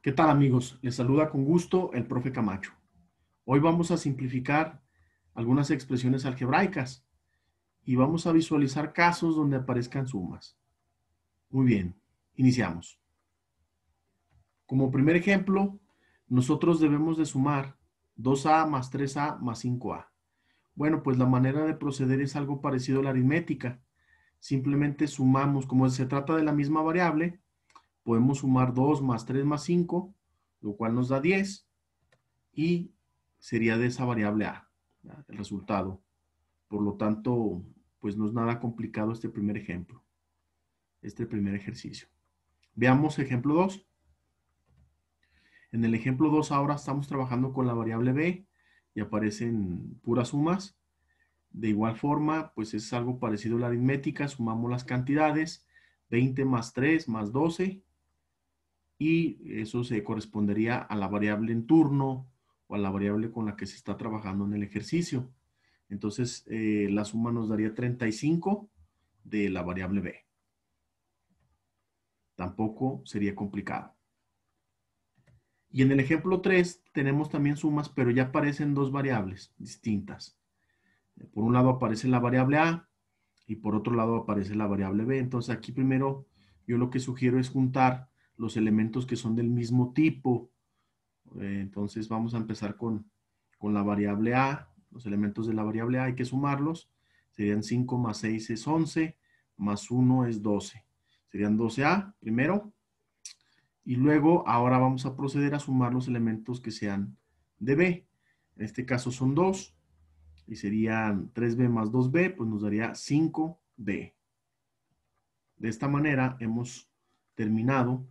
¿Qué tal amigos? Les saluda con gusto el profe Camacho. Hoy vamos a simplificar algunas expresiones algebraicas y vamos a visualizar casos donde aparezcan sumas. Muy bien, iniciamos. Como primer ejemplo, nosotros debemos de sumar 2a más 3a más 5a. Bueno, pues la manera de proceder es algo parecido a la aritmética. Simplemente sumamos, como se trata de la misma variable, podemos sumar 2 más 3 más 5, lo cual nos da 10, y sería de esa variable A, el resultado. Por lo tanto, pues no es nada complicado este primer ejemplo, este primer ejercicio. Veamos ejemplo 2. En el ejemplo 2 ahora estamos trabajando con la variable B y aparecen puras sumas. De igual forma, pues es algo parecido a la aritmética, sumamos las cantidades, 20 más 3 más 12, y eso se correspondería a la variable en turno o a la variable con la que se está trabajando en el ejercicio. Entonces, eh, la suma nos daría 35 de la variable B. Tampoco sería complicado. Y en el ejemplo 3 tenemos también sumas, pero ya aparecen dos variables distintas. Eh, por un lado aparece la variable A y por otro lado aparece la variable B. Entonces aquí primero yo lo que sugiero es juntar los elementos que son del mismo tipo. Eh, entonces vamos a empezar con, la variable A, los elementos de la variable A hay que sumarlos, serían 5 más 6 es 11, más 1 es 12. Serían 12A primero, y luego ahora vamos a proceder a sumar los elementos que sean de B. En este caso son 2, y serían 3B más 2B, pues nos daría 5 b De esta manera hemos terminado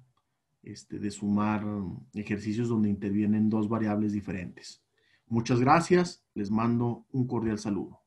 este, de sumar ejercicios donde intervienen dos variables diferentes. Muchas gracias, les mando un cordial saludo.